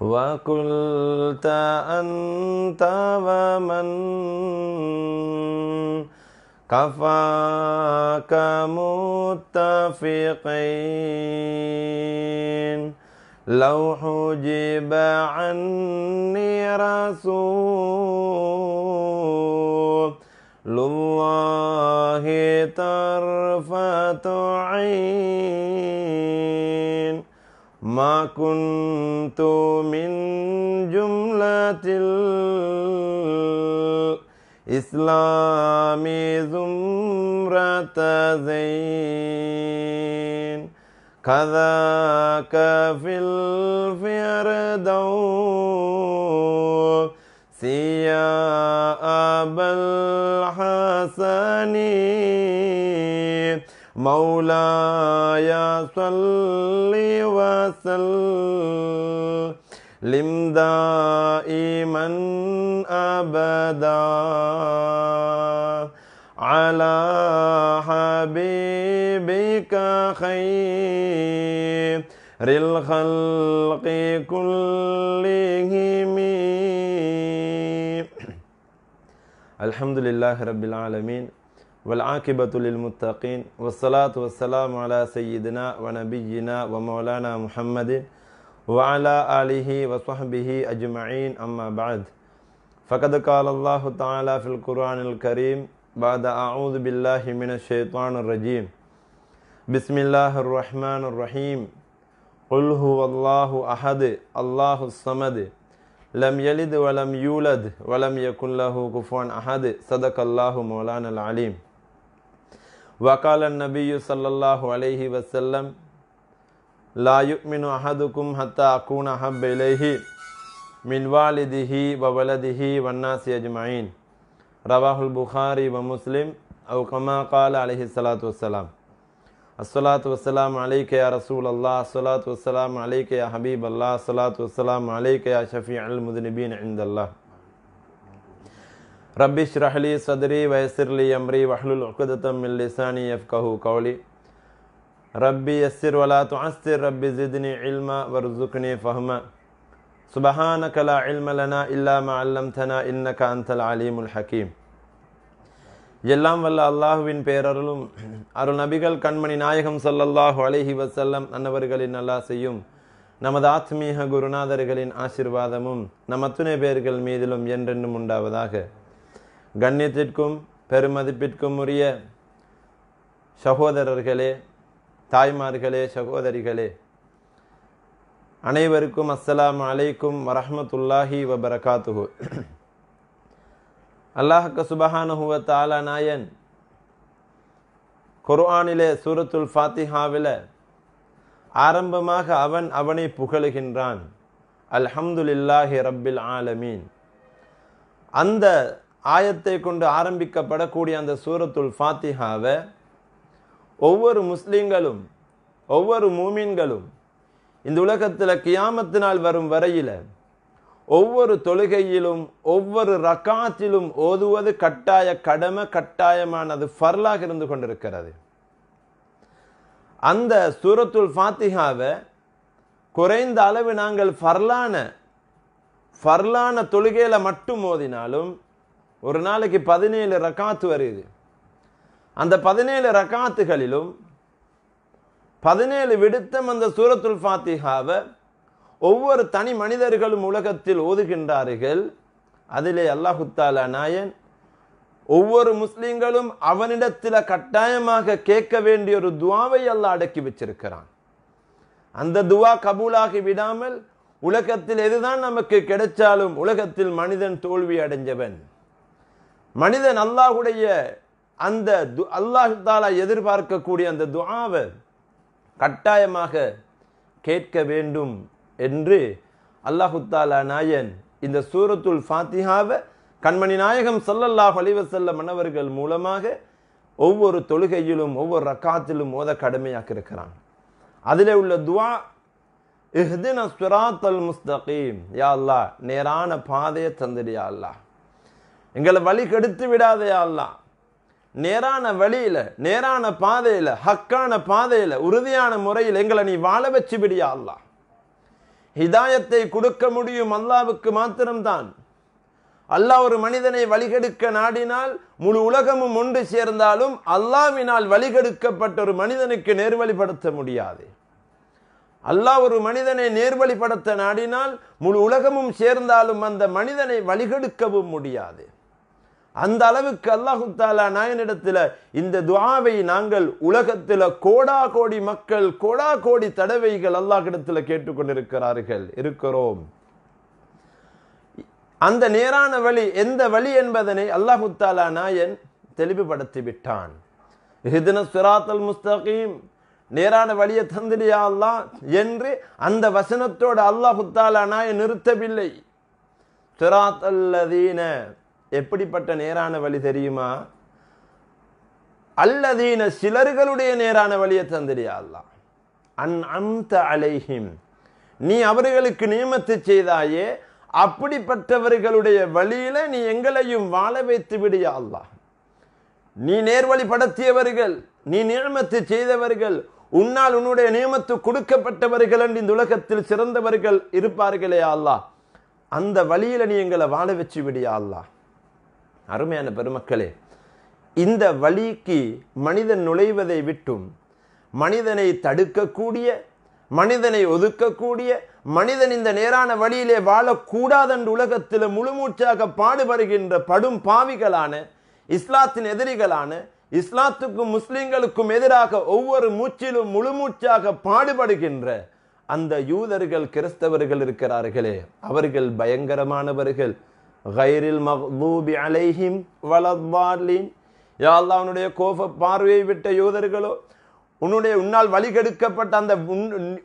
وقلت أنت ومن كفاك متفقين لو حجب عني رسول الله طرفة عين ما كنت من جملة الإسلام زمرة زين كذاك في الفردوس يا أبا الحسنين مولاي صل وسلم دائما أبدا على حبيبك خير الخلق كلهم الحمد لله رب العالمين والعاقبة للمتقين والصلاة والسلام على سيدنا ونبينا ومولانا محمد وعلى آله وصحبه أجمعين أما بعد فقد قال الله تعالى في القرآن الكريم بعد أعوذ بالله من الشيطان الرجيم بسم الله الرحمن الرحيم قل هو الله أحد الله الصمد لم يلد ولم يولد ولم يكن له كفوا أحد صدق الله مولانا العليم وقال النبي صلى الله عليه وسلم لا يؤمن أحدكم حتى أكون أحب إليه من والده وولده والناس أجمعين رواه البخاري ومسلم أو كما قال عليه الصلاة والسلام الصلاة والسلام عليك يا رسول الله الصلاة والسلام عليك يا حبيب الله الصلاة والسلام عليك يا شفيع المذنبين عند الله ரப்பி ஷ்ரஹ்லி சதுரி வயசிர்லி அம்ரி வஹ்லுல் உக்குதத்தம் மில்லிசானி லிசானி எஃப் கஹு கௌலி ரப்பி எஸ்ஸிர் வலா துஸ்திர் ரப்பி ஜித்னி இல்மா வர்சுக்னி ஃபஹ்ம சுபஹானக லா இல்ம லனா இல்லா மா அல்லம்தனா இன்னக அந்தல் அலீமுல் ஹக்கீம் எல்லாம் வல்ல அல்லாஹுவின் பேரருளும் அருள் நபிகள் கண்மணி நாயகம் சல்லல்லாஹு அலஹி வசல்லம் அன்னவர்களின் நல்லா செய்யும் நமது ஆத்மீக குருநாதர்களின் ஆசிர்வாதமும் நம் அத்துணை பேர்கள் மீதிலும் என்றென்றும் உண்டாவதாக கண்ணியத்திற்கும் பெருமதிப்பிற்கும் உரிய சகோதரர்களே தாய்மார்களே சகோதரிகளே அனைவருக்கும் அஸ்ஸலாம் அலைக்கும் வரஹமத்துல்லாஹி வபரகாத்துஹு அல்லாஹக்க சுபஹானுஹுவ தாலா நாயன் குர்ஆனிலே சூரத்துல் ஃபாத்திஹாவில் ஆரம்பமாக அவன் அவனை புகழுகின்றான் அல்ஹம்துலில்லாஹி ரப்பில் ஆலமீன் அந்த ஆயத்தை கொண்டு ஆரம்பிக்கப்படக்கூடிய அந்த சூரத்துல் ஃபாத்திஹாவை ஒவ்வொரு முஸ்லீம்களும் ஒவ்வொரு மூமீன்களும் இந்த உலகத்தில் கியாமத்தினால் வரும் வரையில் ஒவ்வொரு தொழுகையிலும் ஒவ்வொரு ரக்காத்திலும் ஓதுவது கட்டாய கடமை கட்டாயமானது ஃபர்லாக இருந்து கொண்டிருக்கிறது அந்த சூரத்துல் ஃபாத்திஹாவை குறைந்த அளவு நாங்கள் ஃபர்லான ஃபர்லான தொழுகையில் மட்டும் மோதினாலும் ஒரு நாளைக்கு பதினேழு ரக்காத்து வருது அந்த பதினேழு ரக்காத்துகளிலும் பதினேழு விடுத்தம் அந்த சூரத்துல் ஃபாத்திஹாவை ஒவ்வொரு தனி மனிதர்களும் உலகத்தில் ஓதுகின்றார்கள் அதிலே அல்லாஹுத்தால நாயன் ஒவ்வொரு முஸ்லீம்களும் அவனிடத்தில் கட்டாயமாக கேட்க வேண்டிய ஒரு துவாவை எல்லாம் அடக்கி வச்சிருக்கிறான் அந்த துவா கபூலாகி விடாமல் உலகத்தில் எதுதான் நமக்கு கிடைச்சாலும் உலகத்தில் மனிதன் தோல்வி அடைஞ்சவன் மனிதன் அல்லாஹுடைய அந்த து தாலா எதிர்பார்க்கக்கூடிய அந்த துஆவை கட்டாயமாக கேட்க வேண்டும் என்று அல்லாஹு தாலா நாயன் இந்த சூரத்துல் ஃபாத்திஹாவை கண்மணி நாயகம் சல்லல்லாஹ் அலிவசல்ல மன்னவர்கள் மூலமாக ஒவ்வொரு தொழுகையிலும் ஒவ்வொரு ரக்காத்திலும் மோத கடமையாக இருக்கிறான் அதில் உள்ள துவா இஹ்தின அல் முஸ்தகீம் யா அல்லா நேரான பாதையை தந்திரியா அல்லா எங்களை வழி கெடுத்து விடாதே அல்லா நேரான வழியில் நேரான பாதையில் ஹக்கான பாதையில் உறுதியான முறையில் எங்களை நீ வாழ வச்சு விடியா அல்லா ஹிதாயத்தை கொடுக்க முடியும் அல்லாவுக்கு மாத்திரம்தான் அல்லாஹ் ஒரு மனிதனை வழிகெடுக்க நாடினால் முழு உலகமும் ஒன்று சேர்ந்தாலும் அல்லாவினால் வழிகெடுக்கப்பட்ட ஒரு மனிதனுக்கு நேர்வழிப்படுத்த முடியாது அல்லாஹ் ஒரு மனிதனை நேர்வழிப்படுத்த நாடினால் முழு உலகமும் சேர்ந்தாலும் அந்த மனிதனை வழிகெடுக்கவும் முடியாது அந்த அளவுக்கு அல்லாஹு தாலா நாயனிடத்தில் இந்த துவாவை நாங்கள் உலகத்தில் கோடா கோடி மக்கள் கோடா கோடி தடவைகள் அல்லாஹிடத்தில் கேட்டுக்கொண்டிருக்கிறார்கள் இருக்கிறோம் அந்த நேரான வழி எந்த வழி என்பதனை அல்லாஹு தாலா நாயன் தெளிவுபடுத்தி விட்டான் சிராத்தல் முஸ்தகீம் நேரான வழியை தந்திரியா அல்லா என்று அந்த வசனத்தோடு அல்லாஹு தாலா நாயன் நிறுத்தவில்லை அல்லதீன எப்படிப்பட்ட நேரான வழி தெரியுமா அல்லதீன சிலர்களுடைய நேரான வழியை தந்திரியா அல்லா அன் அந்த அலைஹிம் நீ அவர்களுக்கு நியமத்து செய்தாயே அப்படிப்பட்டவர்களுடைய வழியில நீ எங்களையும் வாழ வைத்து விடியா நீ நேர்வழி படுத்தியவர்கள் நீ நியமத்து செய்தவர்கள் உன்னால் உன்னுடைய நியமத்து கொடுக்கப்பட்டவர்கள் என்று இந்த உலகத்தில் சிறந்தவர்கள் இருப்பார்களே அல்லா அந்த வழியில நீ எங்களை வாழ வச்சு விடியா அல்லாஹ் அருமையான பெருமக்களே இந்த வழிக்கு மனிதன் நுழைவதை விட்டும் மனிதனை தடுக்கக்கூடிய மனிதனை ஒதுக்கக்கூடிய மனிதன் இந்த நேரான வழியிலே வாழக்கூடாதென்று உலகத்தில் முழுமூச்சாக பாடுபடுகின்ற படும் பாவிகளான இஸ்லாத்தின் எதிரிகளான இஸ்லாத்துக்கும் முஸ்லிம்களுக்கும் எதிராக ஒவ்வொரு மூச்சிலும் முழுமூச்சாக பாடுபடுகின்ற அந்த யூதர்கள் கிறிஸ்தவர்கள் இருக்கிறார்களே அவர்கள் பயங்கரமானவர்கள் ஹைரில் மஹ்தூபி அலைஹிம் வலத்வார்லின் யா அல்லா உன்னுடைய கோப பார்வையை விட்ட யூதர்களோ உன்னுடைய உன்னால் வழிகெடுக்கப்பட்ட அந்த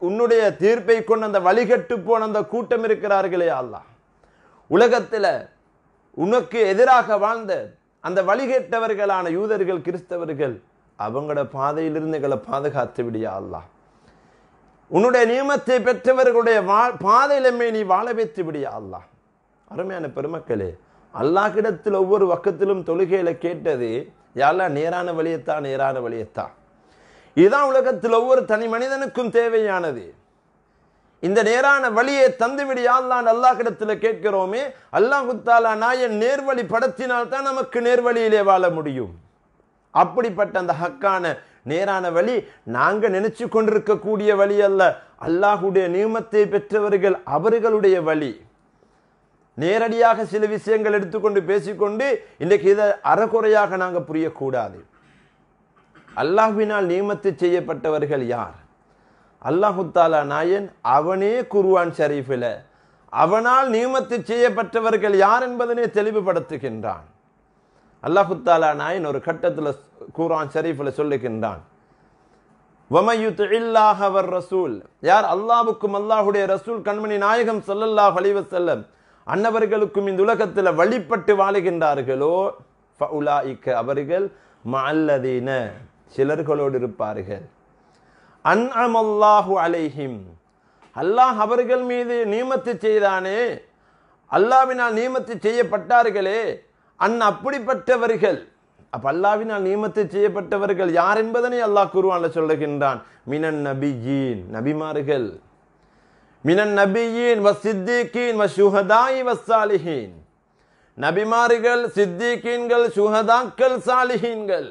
உன்னுடைய தீர்ப்பை கொண்டு அந்த வழிகட்டு போன அந்த கூட்டம் இருக்கிறார்களே அல்லா உலகத்தில் உனக்கு எதிராக வாழ்ந்த அந்த வழிகெட்டவர்களான யூதர்கள் கிறிஸ்தவர்கள் அவங்களோட பாதையிலிருந்து எங்களை பாதுகாத்து விடியா அல்லா உன்னுடைய நியமத்தை பெற்றவர்களுடைய வா பாதையிலமே நீ வாழ வைத்து விடியா அல்லா அருமையான பெருமக்களே அல்லாஹிடத்தில் ஒவ்வொரு பக்கத்திலும் தொழுகையில் கேட்டது யாரெல்லாம் நேரான வழியத்தா நேரான வழியத்தா இதுதான் உலகத்தில் ஒவ்வொரு தனி மனிதனுக்கும் தேவையானது இந்த நேரான வழியை தந்துவிடு யாழ்லான் அல்லாஹிடத்தில் கேட்கிறோமே அல்லாஹுத்தாலா நாயன் நேர்வழி படத்தினால்தான் நமக்கு நேர்வழியிலே வாழ முடியும் அப்படிப்பட்ட அந்த ஹக்கான நேரான வழி நாங்கள் நினைச்சு கொண்டிருக்கக்கூடிய வழி அல்ல அல்லாஹுடைய நியமத்தை பெற்றவர்கள் அவர்களுடைய வழி நேரடியாக சில விஷயங்கள் எடுத்துக்கொண்டு பேசிக்கொண்டு இன்றைக்கு இதை அறகுறையாக நாங்கள் புரியக்கூடாது அல்லாஹ்வினால் நியமத்து செய்யப்பட்டவர்கள் யார் அல்லாஹு தாலா நாயன் அவனே குருவான் ஷரீஃபில் அவனால் நியமத்து செய்யப்பட்டவர்கள் யார் என்பதனை தெளிவுபடுத்துகின்றான் அல்லாஹு தாலா நாயன் ஒரு கட்டத்தில் குரான் ஷரீஃபில் சொல்லுகின்றான் வமயுத் ரசூல் யார் அல்லாவுக்கும் அல்லாஹுடைய ரசூல் கண்மணி நாயகம் சொல்லல்லாஹ் அலிவசல்லம் செல்லம் அன்னவர்களுக்கும் இந்த உலகத்தில் வழிபட்டு வாழுகின்றார்களோ ஃபவுலாய்க்க அவர்கள் மல்லதீன சிலர்களோடு இருப்பார்கள் அன் அமல்லாஹு அலைஹிம் அல்லாஹ் அவர்கள் மீது நியமத்து செய்தானே அல்லாவினால் நியமத்து செய்யப்பட்டார்களே அன் அப்படிப்பட்டவர்கள் அப்ப அல்லாவினால் நியமத்து செய்யப்பட்டவர்கள் யார் என்பதனை அல்லாஹ் குருவான்ல சொல்லுகின்றான் மினன் ஜீன் நபிமார்கள் மினன் நபியின் வ சித்திகீன் வ சுஹதாயி வ சாலிஹீன் நபிமார்கள் சித்திகீன்கள் சுஹதாக்கள் சாலிஹீன்கள்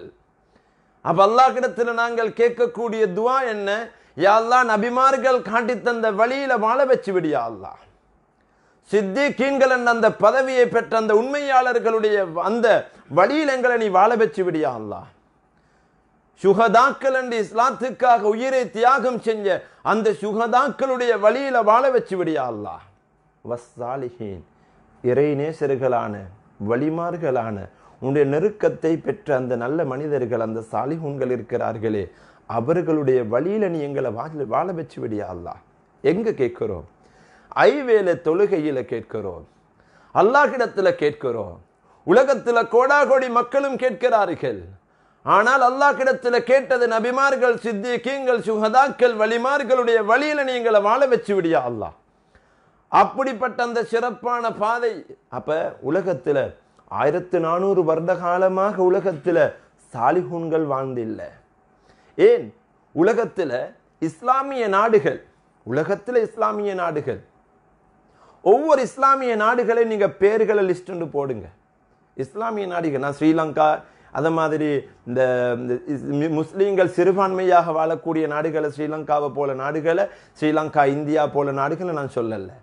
அல்லாஹ் அல்லாஹ்கிடத்தில் நாங்கள் கேட்கக்கூடிய துவா என்ன யாழ்லா நபிமார்கள் காட்டி தந்த வழியில் வாழ வச்சு விடியா அல்லா சித்திகீன்கள் என்ற அந்த பதவியை பெற்ற அந்த உண்மையாளர்களுடைய அந்த வழியில் எங்களை நீ வாழ வச்சு விடியா அல்லாஹ் சுகதாக்கள் என்று இஸ்லாத்துக்காக உயிரை தியாகம் செஞ்ச அந்த சுகதாக்களுடைய வழியில வாழ வச்சு விடியா அல்லா இறை நேசர்களான வழிமார்களான உன்னுடைய நெருக்கத்தை பெற்ற அந்த நல்ல மனிதர்கள் அந்த சாலிஹூன்கள் இருக்கிறார்களே அவர்களுடைய வழியில நீ எங்களை வாழ வாழ வச்சு விடியா அல்லா எங்க கேட்கிறோம் ஐவேல தொழுகையில கேட்கிறோம் அல்லாஹிடத்துல கேட்கிறோம் உலகத்துல கோடாகோடி மக்களும் கேட்கிறார்கள் ஆனால் அல்லாஹ் கிடத்துல கேட்டது நபிமார்கள் சித்திகீங்கள் சுகதாக்கள் வழிமார்களுடைய வழியில நீங்களை வாழ வச்சு விடியா அல்லாஹ் அப்படிப்பட்ட அந்த சிறப்பான பாதை அப்ப உலகத்துல ஆயிரத்து நானூறு வருட காலமாக உலகத்தில் சாலிஹூன்கள் வாழ்ந்தில்லை ஏன் உலகத்தில் இஸ்லாமிய நாடுகள் உலகத்தில் இஸ்லாமிய நாடுகள் ஒவ்வொரு இஸ்லாமிய நாடுகளை நீங்கள் பேர்களை லிஸ்ட் போடுங்க இஸ்லாமிய நாடுகள் நான் ஸ்ரீலங்கா அதை மாதிரி இந்த முஸ்லீம்கள் சிறுபான்மையாக வாழக்கூடிய நாடுகளை ஸ்ரீலங்காவை போல நாடுகளை ஸ்ரீலங்கா இந்தியா போல நாடுகளை நான் சொல்லலை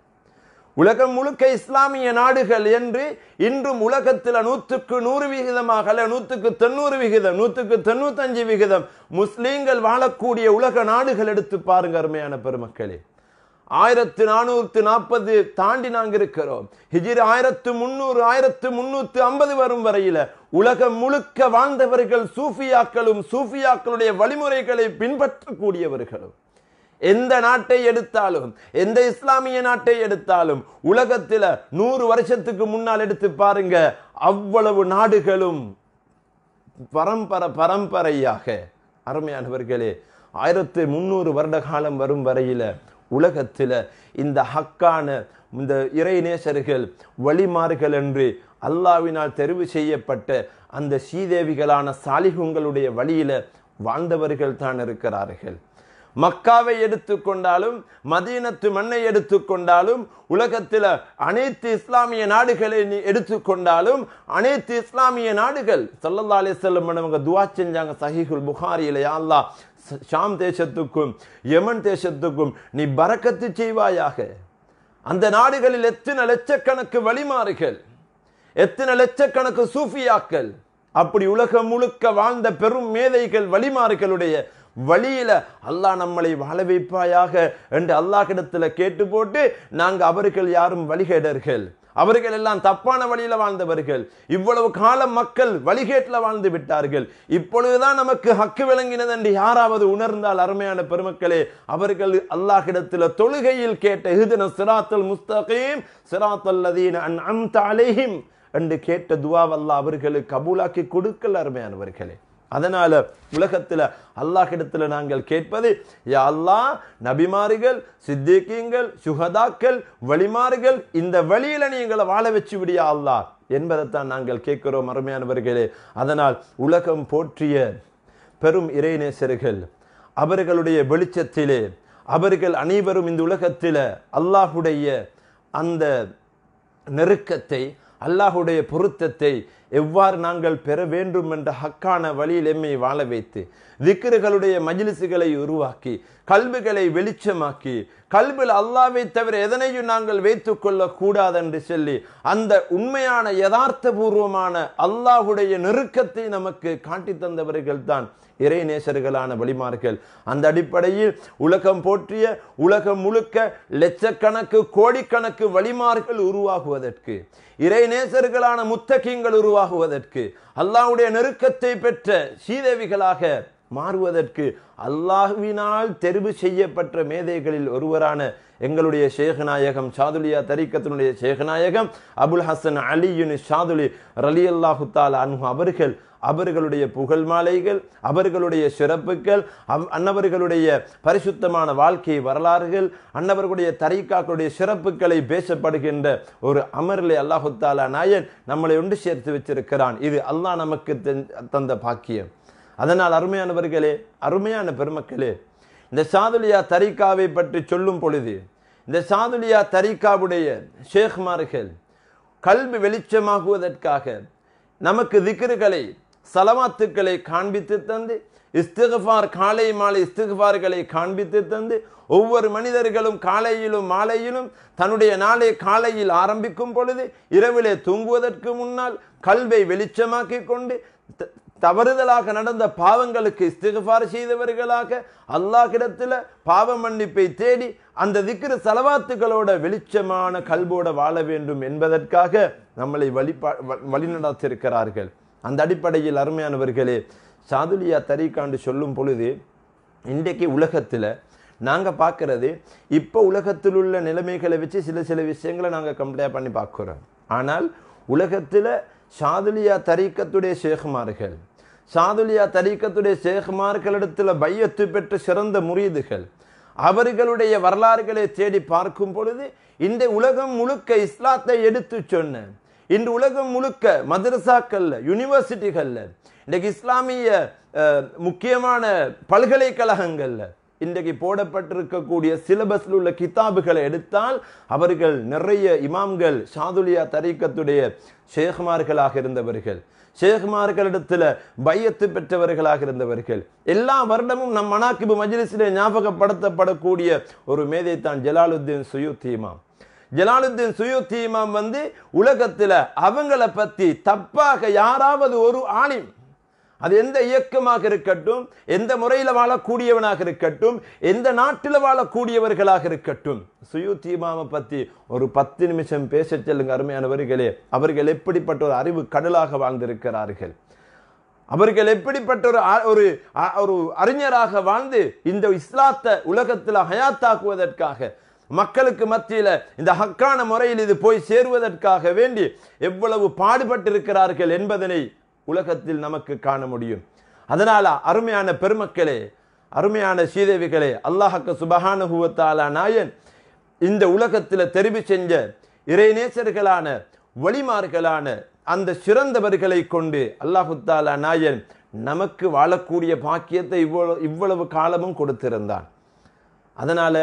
உலகம் முழுக்க இஸ்லாமிய நாடுகள் என்று இன்றும் உலகத்தில் நூற்றுக்கு நூறு விகிதமாக அல்ல நூற்றுக்கு தொண்ணூறு விகிதம் நூற்றுக்கு தொண்ணூத்தஞ்சு விகிதம் முஸ்லீம்கள் வாழக்கூடிய உலக நாடுகள் எடுத்து பாருங்க அருமையான பெருமக்களே ஆயிரத்து நானூற்று நாற்பது தாண்டி நாங்கள் இருக்கிறோம் ஹிஜிர் ஆயிரத்து முன்னூறு ஆயிரத்து முந்நூற்று ஐம்பது வரும் வரையில உலகம் முழுக்க வாழ்ந்தவர்கள் சூஃபியாக்களும் சூஃபியாக்களுடைய வழிமுறைகளை பின்பற்றக்கூடியவர்களும் எந்த நாட்டை எடுத்தாலும் எந்த இஸ்லாமிய நாட்டை எடுத்தாலும் உலகத்துல நூறு வருஷத்துக்கு முன்னால் எடுத்து பாருங்க அவ்வளவு நாடுகளும் பரம்பரை பரம்பரையாக அருமையானவர்களே ஆயிரத்து முன்னூறு வருட காலம் வரும் வரையில உலகத்தில் இந்த ஹக்கான இந்த இறைநேசர்கள் வழிமாறுகள் என்று அல்லாவினால் தெரிவு செய்யப்பட்ட அந்த ஸ்ரீதேவிகளான சாலிகுங்களுடைய வழியில் வாழ்ந்தவர்கள் தான் இருக்கிறார்கள் மக்காவை எடுத்துக்கொண்டாலும் மதீனத்து மண்ணை எடுத்துக்கொண்டாலும் உலகத்தில் அனைத்து இஸ்லாமிய நாடுகளை எடுத்துக்கொண்டாலும் அனைத்து இஸ்லாமிய நாடுகள் சொல்லல்லா அலி செல்லம் துவா செஞ்சாங்க சஹிகுல் புகாரியில யாழ்லா ஷாம் தேசத்துக்கும் யமன் தேசத்துக்கும் நீ பறக்கத்து செய்வாயாக அந்த நாடுகளில் எத்தனை லட்சக்கணக்கு வழிமாறுகள் எத்தனை லட்சக்கணக்கு சூஃபியாக்கள் அப்படி உலகம் முழுக்க வாழ்ந்த பெரும் மேதைகள் வழிமாறுகளுடைய வழியில அல்லாஹ் நம்மளை வாழ வைப்பாயாக என்று கிடத்துல கேட்டு போட்டு நாங்கள் அவர்கள் யாரும் வழிகேடர்கள் அவர்கள் எல்லாம் தப்பான வழியில் வாழ்ந்தவர்கள் இவ்வளவு காலம் மக்கள் வழிகேட்டில் வாழ்ந்து விட்டார்கள் இப்பொழுதுதான் நமக்கு ஹக்கு விளங்கினது என்று யாராவது உணர்ந்தால் அருமையான பெருமக்களே அவர்கள் அல்லாஹிடத்தில் தொழுகையில் கேட்ட ஹிதன சிராத்தல் முஸ்தகீம் சிராத்தல் அன் அம் என்று கேட்ட துவாவல்லா அவர்களுக்கு கபூலாக்கி கொடுக்கல அருமையானவர்களே அதனால் உலகத்தில் அல்லாஹிடத்தில் நாங்கள் கேட்பது யா அல்லாஹ் நபிமார்கள் சித்திகீங்கள் சுகதாக்கள் வழிமாறுகள் இந்த வழியில் நீங்களை வாழ வச்சு விடியா அல்லாஹ் என்பதைத்தான் நாங்கள் கேட்கிறோம் அருமையானவர்களே அதனால் உலகம் போற்றிய பெரும் இறைநேசர்கள் அவர்களுடைய வெளிச்சத்திலே அவர்கள் அனைவரும் இந்த உலகத்தில் அல்லாஹுடைய அந்த நெருக்கத்தை அல்லாஹுடைய பொருத்தத்தை எவ்வாறு நாங்கள் பெற வேண்டும் என்ற ஹக்கான வழியில் எம்மை வாழ வைத்து திக்ருகளுடைய மஜிலிசுகளை உருவாக்கி கல்விகளை வெளிச்சமாக்கி கல்வில் அல்லாவை தவிர எதனையும் நாங்கள் வைத்துக் கொள்ளக்கூடாது என்று சொல்லி அந்த உண்மையான யதார்த்தபூர்வமான அல்லாஹுடைய நெருக்கத்தை நமக்கு காட்டி தந்தவர்கள் தான் இறை நேசர்களான வழிமார்கள் அந்த அடிப்படையில் உலகம் போற்றிய உலகம் முழுக்க லட்சக்கணக்கு கோடிக்கணக்கு வழிமார்கள் உருவாகுவதற்கு இறை நேசர்களான முத்தகிங்கள் உருவாகுவதற்கு அல்லாவுடைய நெருக்கத்தை பெற்ற சீதேவிகளாக மாறுவதற்கு அல்லாஹுவினால் தெரிவு செய்யப்பட்ட மேதைகளில் ஒருவரான எங்களுடைய ஷேகநாயகம் சாதுலியா தரிக்கத்தினுடைய ஷேகநாயகம் அபுல் ஹசன் அலியுன் சாதுலி ரலி அல்லாஹுத்தால் அன்ஹு அவர்கள் அவர்களுடைய புகழ் மாலைகள் அவர்களுடைய சிறப்புகள் அன்னவர்களுடைய பரிசுத்தமான வாழ்க்கை வரலாறுகள் அன்னவர்களுடைய தரிகாக்களுடைய சிறப்புகளை பேசப்படுகின்ற ஒரு அமர்லே தாலா நாயன் நம்மளை ஒன்று சேர்த்து வச்சிருக்கிறான் இது அல்லாஹ் நமக்கு தந்த பாக்கியம் அதனால் அருமையானவர்களே அருமையான பெருமக்களே இந்த சாதுலியா தரிகாவை பற்றி சொல்லும் பொழுது இந்த சாதுலியா தரிகாவுடைய ஷேக்மார்கள் கல்வி வெளிச்சமாகுவதற்காக நமக்கு திக்ருகளை சலவாத்துக்களை காண்பித்து தந்து இஸ்திகார் காலை மாலை இஸ்திகார்களை காண்பித்து தந்து ஒவ்வொரு மனிதர்களும் காலையிலும் மாலையிலும் தன்னுடைய நாளை காலையில் ஆரம்பிக்கும் பொழுது இரவிலே தூங்குவதற்கு முன்னால் கல்வை வெளிச்சமாக்கி கொண்டு தவறுதலாக நடந்த பாவங்களுக்கு இஸ்திகார் செய்தவர்களாக அல்லாஹிடத்தில் பாவ மன்னிப்பை தேடி அந்த திக்கிற செலவாத்துகளோட வெளிச்சமான கல்போட வாழ வேண்டும் என்பதற்காக நம்மளை வழிபா வழிநடத்திருக்கிறார்கள் அந்த அடிப்படையில் அருமையானவர்களே சாதுலியா தரிகாண்டு சொல்லும் பொழுது இன்றைக்கு உலகத்தில் நாங்கள் பார்க்குறது இப்போ உலகத்தில் உள்ள நிலைமைகளை வச்சு சில சில விஷயங்களை நாங்கள் கம்ப்ளேர் பண்ணி பார்க்குறோம் ஆனால் உலகத்தில் சாதுலியா தரிக்கத்துடைய சேகுமார்கள் சாதுலியா தரீக்கத்துடைய சேகுமார்களிடத்தில் பையத்து பெற்று சிறந்த முறியீதுகள் அவர்களுடைய வரலாறுகளை தேடி பார்க்கும் பொழுது இந்த உலகம் முழுக்க இஸ்லாத்தை எடுத்து சொன்ன இன்று உலகம் முழுக்க மதரசாக்கள்ல யூனிவர்சிட்டிகள்ல இன்றைக்கு இஸ்லாமிய முக்கியமான பல்கலைக்கழகங்களில் இன்றைக்கு போடப்பட்டிருக்கக்கூடிய சிலபஸில் உள்ள கிதாபுகளை எடுத்தால் அவர்கள் நிறைய இமாம்கள் சாதுலியா தரீக்கத்துடைய ஷேகுமார்களாக இருந்தவர்கள் ஷேகுமார்களிடத்தில் பையத்து பெற்றவர்களாக இருந்தவர்கள் எல்லா வருடமும் நம் மனாக்கிபு மஜ்லிஸிலே ஞாபகப்படுத்தப்படக்கூடிய ஒரு மேதை தான் ஜலாலுத்தீன் சுயுத்தீமாம் ஜலாலுத்தீன் சுயுத்தீமாம் வந்து உலகத்தில் அவங்கள பற்றி தப்பாக யாராவது ஒரு ஆணிம் அது எந்த இயக்கமாக இருக்கட்டும் எந்த முறையில் வாழக்கூடியவனாக இருக்கட்டும் எந்த நாட்டில் வாழக்கூடியவர்களாக இருக்கட்டும் சுயூத் இமாமை பற்றி ஒரு பத்து நிமிஷம் பேச செல்லுங்க அருமையானவர்களே அவர்கள் எப்படிப்பட்ட ஒரு அறிவு கடலாக வாழ்ந்திருக்கிறார்கள் அவர்கள் எப்படிப்பட்ட ஒரு ஒரு ஒரு அறிஞராக வாழ்ந்து இந்த இஸ்லாத்தை உலகத்தில் ஹயாத்தாக்குவதற்காக மக்களுக்கு மத்தியில் இந்த ஹக்கான முறையில் இது போய் சேருவதற்காக வேண்டி எவ்வளவு பாடுபட்டிருக்கிறார்கள் என்பதனை உலகத்தில் நமக்கு காண முடியும் அதனால் அருமையான பெருமக்களே அருமையான சீதேவிகளே அல்லாஹக்க சுபஹானுகுவத்தாலா நாயன் இந்த உலகத்தில் தெரிவு செஞ்ச இறைநேசர்களான வழிமார்களான அந்த சிறந்தவர்களை கொண்டு அல்லாஹுத்தாலா நாயன் நமக்கு வாழக்கூடிய பாக்கியத்தை இவ்வளவு இவ்வளவு காலமும் கொடுத்திருந்தான் அதனால்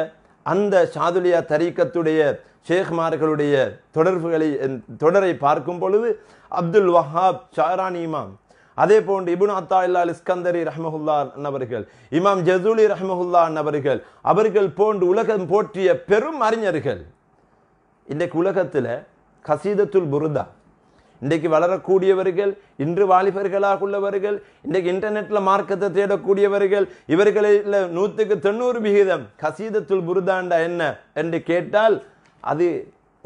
அந்த சாதுலியா தரீக்கத்துடைய ஷேக்மார்களுடைய தொடர்புகளை தொடரை பார்க்கும் பொழுது அப்துல் வஹாப் ஷாரான் இமாம் அதே போன்று இபுன் அத்தா இல்லா இஸ்கந்தரி ரஹமஹுல்லா நபர்கள் இமாம் ஜசூலி ரஹமஹுல்லா நபர்கள் அவர்கள் போன்று உலகம் போற்றிய பெரும் அறிஞர்கள் இன்றைக்கு உலகத்தில் கசீதத்துல் புருதா இன்றைக்கு வளரக்கூடியவர்கள் இன்று வாலிபர்களாக உள்ளவர்கள் இன்றைக்கு இன்டர்நெட்டில் மார்க்கத்தை தேடக்கூடியவர்கள் இவர்களில் நூற்றுக்கு தொண்ணூறு விகிதம் கசீதத்துல் புருதாண்டா என்ன என்று கேட்டால் அது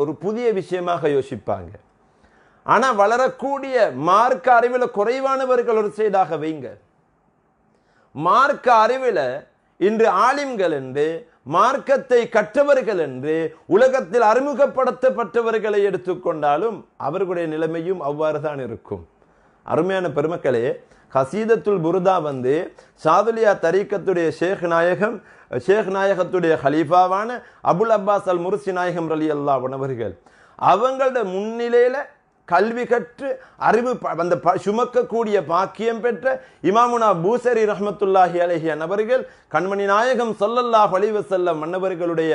ஒரு புதிய விஷயமாக யோசிப்பாங்க ஆனால் வளரக்கூடிய மார்க்க அறிவில் குறைவானவர்கள் ஒரு சைடாக வைங்க மார்க்க அறிவில் இன்று ஆலிம்கள் என்று மார்க்கத்தை கற்றவர்கள் என்று உலகத்தில் அறிமுகப்படுத்தப்பட்டவர்களை எடுத்துக்கொண்டாலும் அவர்களுடைய நிலைமையும் அவ்வாறு தான் இருக்கும் அருமையான பெருமக்களே ஹசீதத்துல் புருதா வந்து சாதுலியா தரீக்கத்துடைய ஷேக் நாயகம் ஷேக் நாயகத்துடைய ஹலீஃபாவான அபுல் அப்பாஸ் அல் முர்சி நாயகம் அலி உணவர்கள் அவங்களோட முன்னிலையில் கல்வி கற்று அறிவு அந்த சுமக்கக்கூடிய பாக்கியம் பெற்ற இமாமுனா பூசரி ரஹமத்துல்லாஹி அழகிய நபர்கள் கண்மணி நாயகம் சொல்லல்லா சொல்லல்லாஹ் செல்ல மன்னவர்களுடைய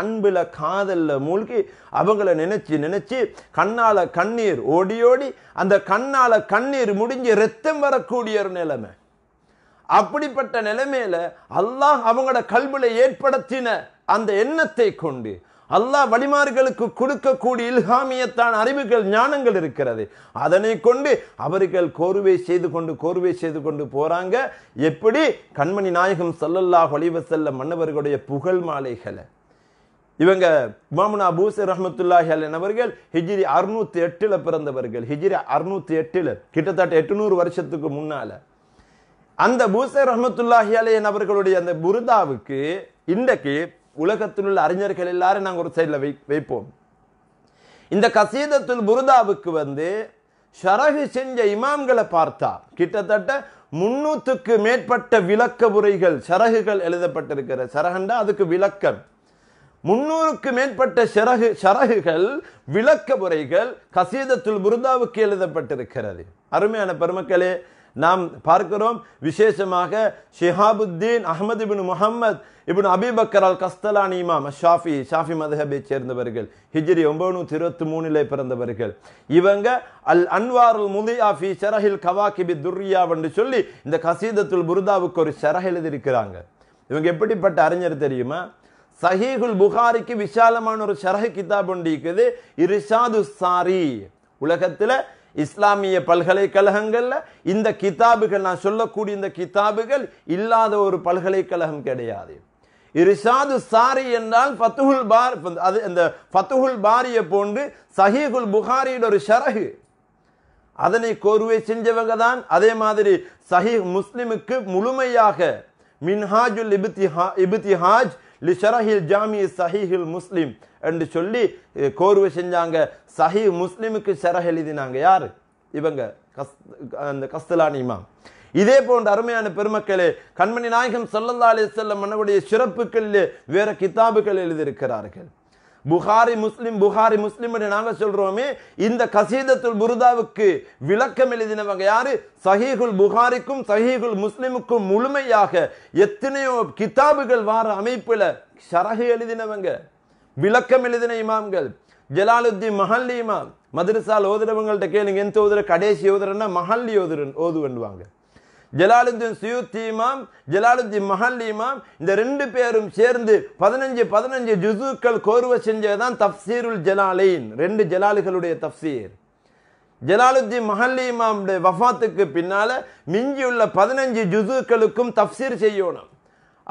அன்பில் காதல்ல மூழ்கி அவங்கள நினைச்சு நினைச்சு கண்ணால கண்ணீர் ஓடி ஓடி அந்த கண்ணால கண்ணீர் முடிஞ்சு ரத்தம் வரக்கூடிய ஒரு நிலைமை அப்படிப்பட்ட நிலைமையில அல்லாஹ் அவங்களோட கல்வில ஏற்படுத்தின அந்த எண்ணத்தை கொண்டு அல்லாஹ் வழிமார்களுக்கு கொடுக்கக்கூடிய இல்ஹாமியத்தான் அறிவுகள் ஞானங்கள் இருக்கிறது அதனை கொண்டு அவர்கள் கோர்வை செய்து கொண்டு கோர்வை செய்து கொண்டு போறாங்க எப்படி கண்மணி நாயகம் சல்லல்லாஹ் செல்ல மன்னவர்களுடைய புகழ் மாலைகளை இவங்க மாமுனா அபூசர் ரஹமத்துல்லாஹி அலன் அவர்கள் ஹிஜிரி அறுநூத்தி எட்டுல பிறந்தவர்கள் ஹிஜிரி அறுநூத்தி எட்டுல கிட்டத்தட்ட எட்டுநூறு வருஷத்துக்கு முன்னால அந்த பூசர் ரஹமத்துல்லாஹி அலையன் அவர்களுடைய அந்த புருதாவுக்கு இன்றைக்கு உலகத்தில் உள்ள அறிஞர்கள் எல்லாரும் நாங்கள் ஒரு சைடில் வை வைப்போம் இந்த கசீதத்துல் புருதாவுக்கு வந்து ஷரகு செஞ்ச இமாம்களை பார்த்தா கிட்டத்தட்ட முன்னூற்றுக்கு மேற்பட்ட விளக்க உரைகள் சரகுகள் எழுதப்பட்டிருக்கிற சரகண்டா அதுக்கு விளக்கம் முன்னூறுக்கு மேற்பட்ட சரகு சரகுகள் விளக்க உரைகள் கசீதத்துல் புருதாவுக்கு எழுதப்பட்டிருக்கிறது அருமையான பெருமக்களே நாம் பார்க்கிறோம் விசேஷமாக Shihabuddin Ahmad bin Muhammad ibn Abi Bakr al Qastallan இமாம் ஷாஃபி ஷாஃபி மதஹபை சேர்ந்தவர்கள் ஹிஜ்ரி ஒன்பது இருபத்தி மூணிலே பிறந்தவர்கள் இவங்க அல் அன்வாருல் முதியா ஃபி கவா கவாகிபி துர்யா என்று சொல்லி இந்த கசீதத்துல் புருதாவுக்கு ஒரு ஷரஹ் எழுதியிருக்கிறாங்க இவங்க எப்படிப்பட்ட அறிஞர் தெரியுமா சஹீகுல் புகாரிக்கு விசாலமான ஒரு சரஹ் கிதாப் ஒன்று இருக்குது இரிஷாது சாரி உலகத்தில் இஸ்லாமிய பல்கலைக்கழகங்களில் இந்த கிதாபுகள் நான் சொல்லக்கூடிய இந்த கிதாபுகள் இல்லாத ஒரு பல்கலைக்கழகம் கிடையாது ரிஷாது சாரி என்றால் ஃபத்துகுல் பார் அது இந்த ஃபத்துகுல் பாரியை போன்று சஹீகுல் புகாரியோட ஒரு சரகு அதனை கோருவை செஞ்சவங்க தான் அதே மாதிரி சஹீஹ் முஸ்லிமுக்கு முழுமையாக மின்ஹாஜுல் இபுத்தி ஹாஜ் லிஷரஹில் ஜாமி சஹிஹில் முஸ்லீம் என்று சொல்லி eh, கோர்வை செஞ்சாங்க சஹி முஸ்லீமுக்கு ஷரஹ் எழுதினாங்க யார் இவங்க கஸ் அந்த கஸ்தலானிமா இதே போன்ற அருமையான பெருமக்களே கண்மணி நாயகம் சொல்லந்தாலே அலி செல்லம் மனவுடைய சிறப்புகளிலே வேற கித்தாபுகள் எழுதியிருக்கிறார்கள் புகாரி முஸ்லிம் புகாரி முஸ்லிம் என்று நாங்கள் சொல்றோமே இந்த கசீதத்துல் புருதாவுக்கு விளக்கம் எழுதினவங்க யாரு சஹீகுல் புகாரிக்கும் சஹீகுல் முஸ்லிமுக்கும் முழுமையாக எத்தனையோ கிதாபுகள் வார அமைப்புல சரகு எழுதினவங்க விளக்கம் எழுதின இமாம்கள் ஜலாலுத்தீன் மஹல்லி இமாம் மதுரசால் ஓதுறவங்கள்ட்ட கேளுங்க எந்த ஓதுற கடைசி ஓதுறன்னா மஹல்லி ஓதுறன் ஓதுவன்வாங்க ஜலாலுத்தீன் சுயூத்தி இமாம் ஜலாலுத்தீன் மஹல் இமாம் இந்த ரெண்டு பேரும் சேர்ந்து பதினஞ்சு பதினஞ்சு ஜுசுக்கள் கோருவ செஞ்சதுதான் தப்சீருல் ஜலாலின் ரெண்டு ஜலாலுகளுடைய தப்சீர் ஜலாலுதீன் மஹல்லி இமாமுடைய வஃபாத்துக்கு பின்னால் மிஞ்சியுள்ள பதினஞ்சு ஜுசுக்களுக்கும் தப்சீர் செய்யணும்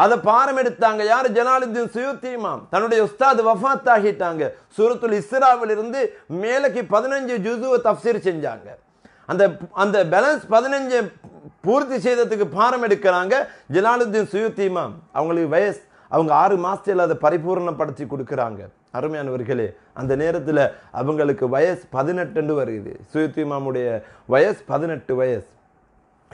அதை பாரம் எடுத்தாங்க யார் ஜலாலுத்தீன் சுயூத்தி இமாம் தன்னுடைய உஸ்தாது வஃபாத் ஆகிட்டாங்க சூரத்துல் இஸ்ராவிலிருந்து மேலக்கு பதினஞ்சு ஜுசுவை தப்சீர் செஞ்சாங்க அந்த அந்த பேலன்ஸ் பதினஞ்சு பூர்த்தி செய்ததுக்கு பாரம் எடுக்கிறாங்க ஜலாலுத்தீன் சுயுத்தி அவங்களுக்கு வயஸ் அவங்க ஆறு மாதத்தில் அதை பரிபூர்ணப்படுத்தி கொடுக்குறாங்க அருமையானவர்களே அந்த நேரத்தில் அவங்களுக்கு வயசு பதினெட்டுன்னு வருது சுயுத்தி இமாமுடைய வயசு பதினெட்டு வயசு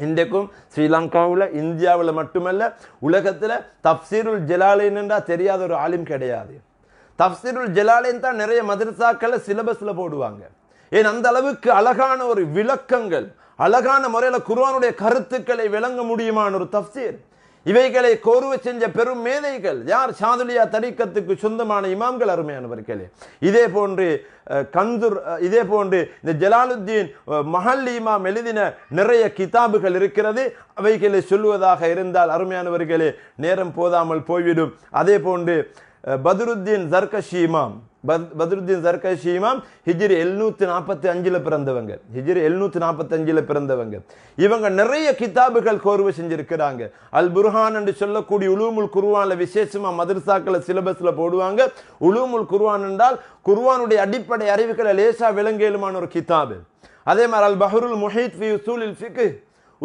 இன்றைக்கும் ஸ்ரீலங்காவில் இந்தியாவில் மட்டுமல்ல உலகத்தில் தப்சீருல் ஜலாலின்னுடா தெரியாத ஒரு ஆலிம் கிடையாது தப்சீருல் ஜலாலின் தான் நிறைய மதரசாக்களை சிலபஸில் போடுவாங்க ஏன் அந்த அளவுக்கு அழகான ஒரு விளக்கங்கள் அழகான முறையில் குருவானுடைய கருத்துக்களை விளங்க முடியுமான ஒரு தப்சீர் இவைகளை கோருவ செஞ்ச பெரும் மேதைகள் யார் சாதுலியா தரிக்கத்துக்கு சொந்தமான இமாம்கள் அருமையானவர்களே இதே போன்று கந்தூர் இதே போன்று இந்த ஜலாலுத்தீன் மஹல் இமாம் எழுதின நிறைய கிதாபுகள் இருக்கிறது அவைகளை சொல்லுவதாக இருந்தால் அருமையானவர்களே நேரம் போதாமல் போய்விடும் அதே போன்று பதருத்தீன் ஜர்கஷி இமாம் பத்ருத்தீன் சர்கஷி இமாம் ஹிஜிரி எழுநூற்றி நாற்பத்தி அஞ்சில் பிறந்தவங்க ஹிஜிரி எழுநூற்றி நாற்பத்தஞ்சில் பிறந்தவங்க இவங்க நிறைய கிதாபுகள் கோர்வு செஞ்சிருக்கிறாங்க அல் புர்ஹான் என்று சொல்லக்கூடிய உலூமுல் குருவானில் விசேஷமாக மதரசாக்களை சிலபஸில் போடுவாங்க உலூமுல் குருவான் என்றால் குருவானுடைய அடிப்படை அறிவுகளை லேசாக விளங்கேலுமான ஒரு கிதாபு அதே மாதிரி அல் பஹருல் முஹீத் ஃபி உசூலில் ஃபிக்கு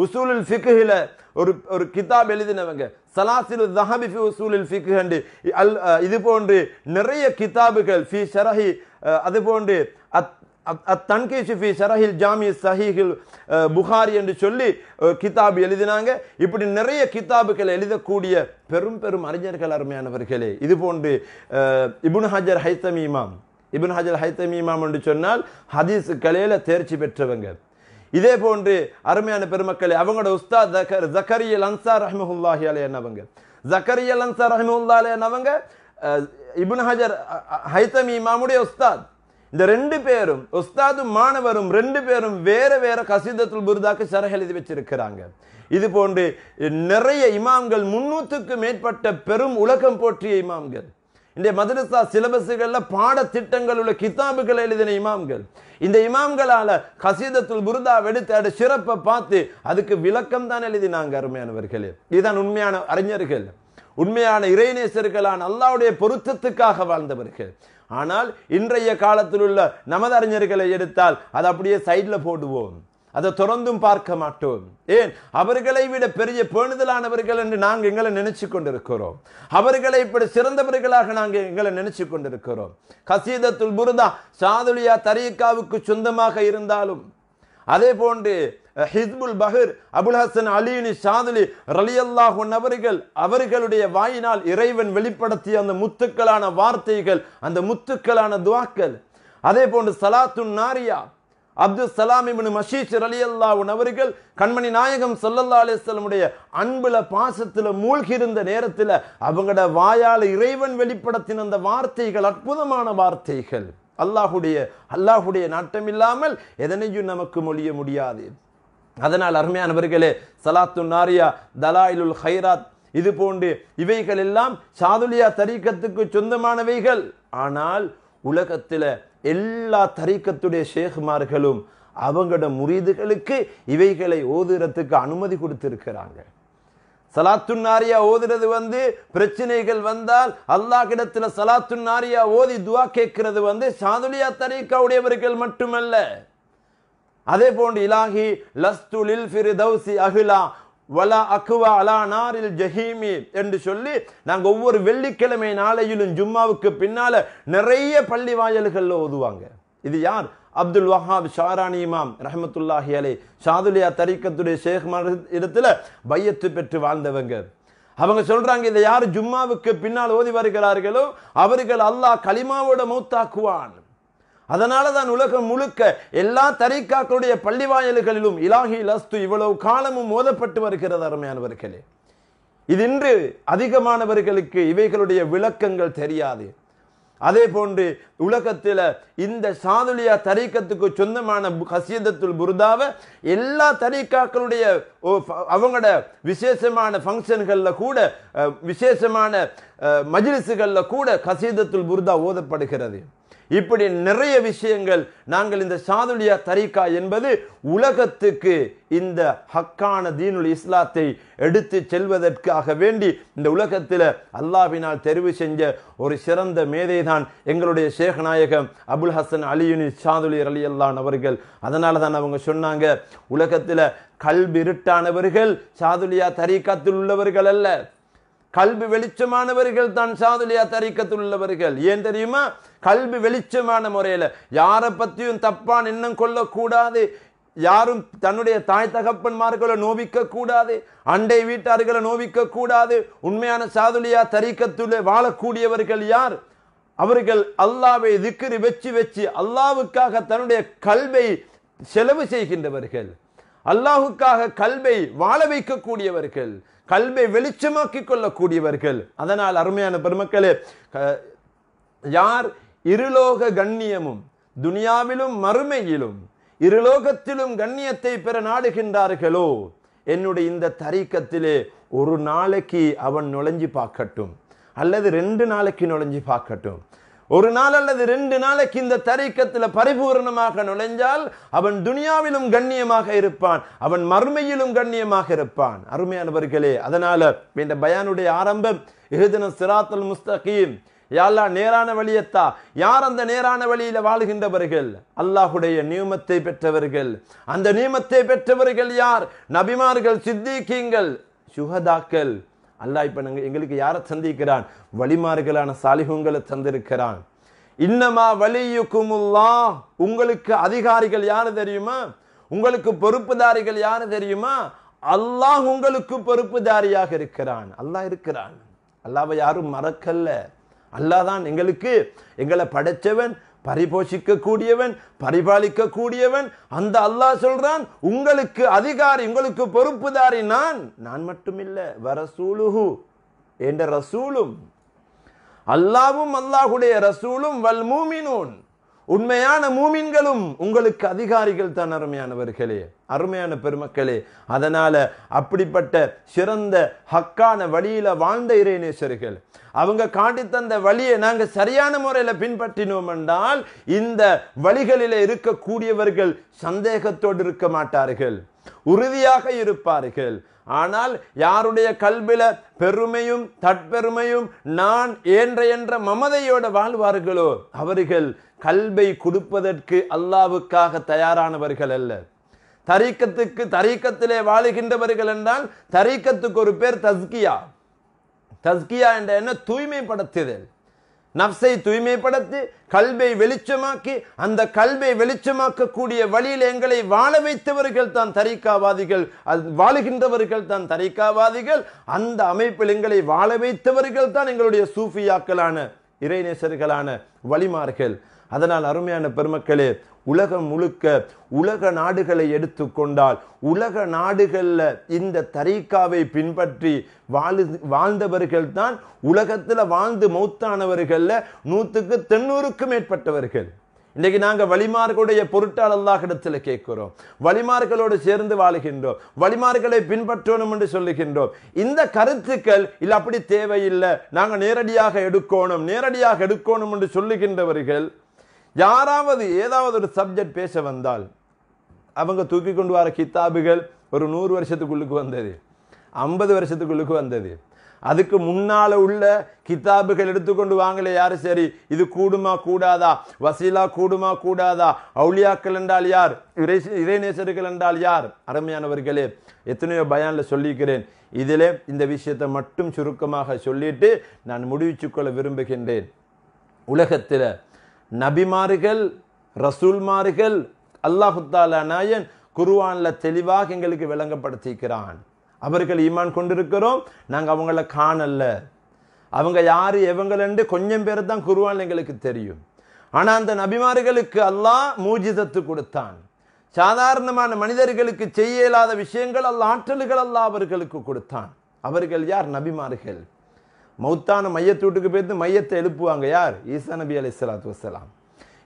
உசூலில் ஃபிக்குகில் ஒரு ஒரு கிதாப் எழுதினவங்க சலாசிலு ஃபி உசூலில் ஃபிக்குஹண்டு அல் இது போன்று நிறைய கிதாபுகள் ஃபி ஷரஹி அது போன்று அத் ஃபி ஷரஹில் ஜாமி சஹீஹில் புகாரி என்று சொல்லி கிதாப் எழுதினாங்க இப்படி நிறைய கிதாபுகள் எழுதக்கூடிய பெரும் பெரும் அறிஞர்கள் அருமையானவர்களே இது போன்று இபுன் ஹஜர் ஹைத்தமி இமாம் இபுன் ஹஜர் ஹைத்தமி இமாம் என்று சொன்னால் ஹதீஸ் கலையில் தேர்ச்சி பெற்றவங்க இதே போன்று அருமையான பெருமக்களே அவங்களோட உஸ்தாத் ஜக்கர் ஜக்கரியல் அன்சார் ரஹ்மஹுல்லாஹி என்னவங்க ஜக்கரியல் அன்சார் ரஹ்மஹுல்லா என்னவங்க இபுன் ஹஜர் ஹைத்தமி இமாமுடைய உஸ்தாத் இந்த ரெண்டு பேரும் உஸ்தாதும் மாணவரும் ரெண்டு பேரும் வேற வேற கசிதத்துல் புருதாக்கு சரக எழுதி வச்சிருக்கிறாங்க இது போன்று நிறைய இமாம்கள் முன்னூத்துக்கு மேற்பட்ட பெரும் உலகம் போற்றிய இமாம்கள் இந்த மதரசா சிலபஸுகளில் பாடத்திட்டங்கள் உள்ள கித்தாபுகளை எழுதின இமாம்கள் இந்த இமாம்களால் கசீதத்துல் புருதா வெடித்து அட சிறப்பை பார்த்து அதுக்கு விளக்கம் தான் எழுதினாங்க அருமையானவர்களே இதுதான் உண்மையான அறிஞர்கள் உண்மையான இறைநேசர்களான அல்லாவுடைய பொருத்தத்துக்காக வாழ்ந்தவர்கள் ஆனால் இன்றைய காலத்தில் உள்ள நமது அறிஞர்களை எடுத்தால் அது அப்படியே சைடில் போடுவோம் அதை தொடர்ந்தும் பார்க்க மாட்டோம் ஏன் அவர்களை விட பெரிய பேணுதலானவர்கள் என்று நாங்கள் எங்களை நினைச்சு கொண்டிருக்கிறோம் அவர்களை இப்படி சிறந்தவர்களாக நாங்கள் எங்களை நினைச்சு கொண்டிருக்கிறோம் கசீதத்துல் புருதா சாதுலியா தரீக்காவுக்கு சொந்தமாக இருந்தாலும் அதே போன்று ஹிஸ்புல் பஹர் அபுல் ஹசன் அலியுனி சாதுலி ரலியல்லாஹுன் அவர்கள் அவர்களுடைய வாயினால் இறைவன் வெளிப்படுத்திய அந்த முத்துக்களான வார்த்தைகள் அந்த முத்துக்களான துவாக்கள் அதே போன்று சலாத்துன் நாரியா அப்துல் சலாம் இபின் மஷீத் அலி அல்லாவுன் அவர்கள் கண்மணி நாயகம் சொல்லல்லா அலிஸ்லமுடைய அன்புல பாசத்தில் மூழ்கியிருந்த நேரத்தில் அவங்களோட வாயால் இறைவன் வெளிப்படுத்தின அந்த வார்த்தைகள் அற்புதமான வார்த்தைகள் அல்லாஹுடைய அல்லாஹுடைய நாட்டம் இல்லாமல் எதனையும் நமக்கு மொழிய முடியாது அதனால் அருமையானவர்களே சலாத்து நாரியா தலாயிலுல் ஹைராத் இது போன்று இவைகள் எல்லாம் சாதுலியா தரீக்கத்துக்கு சொந்தமானவைகள் ஆனால் உலகத்தில் எல்லா தரிக்கத்துடைய ஷேகுமார்களும் அவங்களோட முறிதுகளுக்கு இவைகளை ஓதுறதுக்கு அனுமதி கொடுத்திருக்கிறாங்க நாரியா ஓதுறது வந்து பிரச்சனைகள் வந்தால் அல்லாஹ் கிடத்துல நாரியா ஓதி துவா கேட்கிறது வந்து சாதுலியா தரீக்கா உடையவர்கள் மட்டுமல்ல அதே போன்று இலாகி லஸ்துலில் தௌசி அகிலா வலா அக்வா அலா நாரில் ஜஹீமி என்று சொல்லி நாங்கள் ஒவ்வொரு வெள்ளிக்கிழமை நாளையிலும் ஜும்மாவுக்கு பின்னால் நிறைய பள்ளி வாயல்களில் ஓதுவாங்க இது யார் அப்துல் வஹாப் ஷாரானி இமாம் ரஹமத்துல்லாஹி அலை சாதுலியா தரிக்கத்துடைய ஷேக் இடத்துல பையத்து பெற்று வாழ்ந்தவங்க அவங்க சொல்றாங்க இதை யார் ஜும்மாவுக்கு பின்னால் ஓதி வருகிறார்களோ அவர்கள் அல்லாஹ் களிமாவோட மூத்தாக்குவான் அதனால தான் உலகம் முழுக்க எல்லா தரைக்காக்களுடைய பள்ளி வாயல்களிலும் இலாகி லஸ்து இவ்வளவு காலமும் மோதப்பட்டு வருகிறது அருமையானவர்களே இது இன்று அதிகமானவர்களுக்கு இவைகளுடைய விளக்கங்கள் தெரியாது அதே போன்று உலகத்தில் இந்த சாதுலியா தரீக்கத்துக்கு சொந்தமான ஹசியதத்துள் புருதாவை எல்லா தரீக்காக்களுடைய அவங்களோட விசேஷமான ஃபங்க்ஷன்களில் கூட விசேஷமான மஜிலிசுகளில் கூட ஹசியதத்துள் புருதா ஓதப்படுகிறது இப்படி நிறைய விஷயங்கள் நாங்கள் இந்த சாதுலியா தரிகா என்பது உலகத்துக்கு இந்த ஹக்கான தீனுல் இஸ்லாத்தை எடுத்து செல்வதற்காக வேண்டி இந்த உலகத்தில் அல்லாவினால் தெரிவு செஞ்ச ஒரு சிறந்த மேதை தான் எங்களுடைய சேகநாயகம் அபுல் ஹசன் அலியுனி சாதுலி அலி அல்லான் அவர்கள் அதனால தான் அவங்க சொன்னாங்க உலகத்தில் கல்விருட்டானவர்கள் சாதுலியா தரிகாத்தில் உள்ளவர்கள் அல்ல கல்வி வெளிச்சமானவர்கள் தான் சாதுலியா தரிக்கத்துள்ளவர்கள் ஏன் தெரியுமா கல்வி வெளிச்சமான முறையில் யாரை பற்றியும் தப்பான் எண்ணம் கொள்ளக்கூடாது யாரும் தன்னுடைய தாய் தகப்பன்மார்களை நோவிக்க கூடாது அண்டை வீட்டார்களை நோவிக்க கூடாது உண்மையான சாதுலியா தரிக்கத்துள்ள வாழக்கூடியவர்கள் யார் அவர்கள் அல்லாவை திக்கிரி வச்சு வச்சு அல்லாவுக்காக தன்னுடைய கல்வை செலவு செய்கின்றவர்கள் அல்லாஹுக்காக கல்வை வாழ வைக்கக்கூடியவர்கள் கல்வியை வெளிச்சமாக்கி கொள்ளக்கூடியவர்கள் அதனால் அருமையான பெருமக்களே யார் இருலோக கண்ணியமும் துனியாவிலும் மறுமையிலும் இருலோகத்திலும் கண்ணியத்தை பெற நாடுகின்றார்களோ என்னுடைய இந்த தரிக்கத்திலே ஒரு நாளைக்கு அவன் நுழைஞ்சு பார்க்கட்டும் அல்லது ரெண்டு நாளைக்கு நுழைஞ்சு பார்க்கட்டும் ஒரு நாள் அல்லது ரெண்டு நாளைக்கு இந்த தரிக்கத்தில் பரிபூர்ணமாக நுழைஞ்சால் அவன் துனியாவிலும் கண்ணியமாக இருப்பான் அவன் மறுமையிலும் கண்ணியமாக இருப்பான் அருமையானவர்களே அதனால இந்த பயானுடைய ஆரம்பம் எகுதின சிராத்தல் முஸ்தகீம் யாரா நேரான வழியத்தா யார் அந்த நேரான வழியில வாழ்கின்றவர்கள் அல்லாஹுடைய நியமத்தை பெற்றவர்கள் அந்த நியமத்தை பெற்றவர்கள் யார் நபிமார்கள் சித்திக்கீங்கள் சுகதாக்கள் அல்லாஹ் இப்போ நாங்கள் எங்களுக்கு யாரை சந்திக்கிறான் வழிமார்களான சாலிகங்களை தந்திருக்கிறான் இன்னமா வலியுக்குமுல்லா உங்களுக்கு அதிகாரிகள் யாரு தெரியுமா உங்களுக்கு பொறுப்புதாரிகள் யாரு தெரியுமா அல்லாஹ் உங்களுக்கு பொறுப்புதாரியாக இருக்கிறான் அல்லாஹ் இருக்கிறான் அல்லாவை யாரும் மறக்கல்ல அல்லாதான் எங்களுக்கு எங்களை படைச்சவன் பரிபோஷிக்க கூடியவன் பரிபாலிக்க கூடியவன் அந்த அல்லாஹ் சொல்றான் உங்களுக்கு அதிகாரி உங்களுக்கு பொறுப்புதாரி நான் நான் மட்டும் இல்லை வர சூலுகு என்ற ரசூலும் அல்லாவும் அல்லாஹுடைய ரசூலும் வல் உண்மையான மூமின்களும் உங்களுக்கு அதிகாரிகள் தான் அருமையானவர்களே அருமையான பெருமக்களே அதனால அப்படிப்பட்ட சிறந்த ஹக்கான வழியில வாழ்ந்த இறைநேசர்கள் அவங்க காட்டி தந்த வழியை நாங்கள் சரியான முறையில் பின்பற்றினோம் என்றால் இந்த வழிகளில் இருக்கக்கூடியவர்கள் சந்தேகத்தோடு இருக்க மாட்டார்கள் உறுதியாக இருப்பார்கள் ஆனால் யாருடைய கல்வில பெருமையும் தற்பெருமையும் நான் ஏன்ற என்ற மமதையோட வாழ்வார்களோ அவர்கள் கல்வை கொடுப்பதற்கு அல்லாவுக்காக தயாரானவர்கள் அல்ல தரீக்கத்துக்கு தரீக்கத்திலே வாழுகின்றவர்கள் என்றால் தரீக்கத்துக்கு ஒரு பேர் தஸ்கியா தஸ்கியா என்ற என்ன தூய்மைப்படுத்துதல் நப்சை தூய்மைப்படுத்தி கல்வை வெளிச்சமாக்கி அந்த கல்வை வெளிச்சமாக்கக்கூடிய வழியில் எங்களை வாழ வைத்தவர்கள் தான் தரிக்காவாதிகள் வாழுகின்றவர்கள் தான் தரிக்காவாதிகள் அந்த அமைப்பில் எங்களை வாழ வைத்தவர்கள் தான் எங்களுடைய சூஃபியாக்களான இறைநேசர்களான வழிமார்கள் அதனால் அருமையான பெருமக்களே உலகம் முழுக்க உலக நாடுகளை எடுத்துக்கொண்டால் உலக நாடுகளில் இந்த தரீக்காவை பின்பற்றி வாழு வாழ்ந்தவர்கள் தான் உலகத்தில் வாழ்ந்து மௌத்தானவர்களில் நூற்றுக்கு தொண்ணூறுக்கும் மேற்பட்டவர்கள் இன்றைக்கு நாங்கள் வழிமார்களுடைய பொருட்டால் இடத்துல கேட்குறோம் வழிமார்களோடு சேர்ந்து வாழுகின்றோம் வழிமார்களை பின்பற்றணும் என்று சொல்லுகின்றோம் இந்த கருத்துக்கள் இல்லை அப்படி தேவையில்லை நாங்கள் நேரடியாக எடுக்கணும் நேரடியாக எடுக்கணும் என்று சொல்லுகின்றவர்கள் யாராவது ஏதாவது ஒரு சப்ஜெக்ட் பேச வந்தால் அவங்க தூக்கி கொண்டு வர கித்தாபுகள் ஒரு நூறு வருஷத்துக்குள்ளுக்கு வந்தது ஐம்பது வருஷத்துக்குள்ளுக்கு வந்தது அதுக்கு முன்னால் உள்ள கித்தாபுகள் எடுத்துக்கொண்டு வாங்கல யாரும் சரி இது கூடுமா கூடாதா வசீலா கூடுமா கூடாதா அவுளியாக்கள் என்றால் யார் இறைநேசர்கள் என்றால் யார் அருமையானவர்களே எத்தனையோ பயனில் சொல்லிக்கிறேன் இதிலே இந்த விஷயத்தை மட்டும் சுருக்கமாக சொல்லிட்டு நான் முடிவிச்சு கொள்ள விரும்புகின்றேன் உலகத்தில் நபிமார்கள் ரசூல்மார்கள் அல்லாஹுத்தாலா நாயன் குருவானில் தெளிவாக எங்களுக்கு விளங்கப்படுத்திக்கிறான் அவர்கள் ஈமான் கொண்டிருக்கிறோம் நாங்கள் அவங்கள காணல அவங்க யார் எவங்களென்று கொஞ்சம் பேர் தான் குருவான் எங்களுக்கு தெரியும் ஆனால் அந்த நபிமார்களுக்கு அல்லாஹ் மூஜிதத்து கொடுத்தான் சாதாரணமான மனிதர்களுக்கு செய்ய இயலாத விஷயங்கள் அல்ல ஆற்றல்கள் அல்ல அவர்களுக்கு கொடுத்தான் அவர்கள் யார் நபிமார்கள் மௌத்தான மையத்தூட்டுக்கு போய்த்து மையத்தை எழுப்புவாங்க யார் ஈசா நபி அலி சலாத்து வசலாம்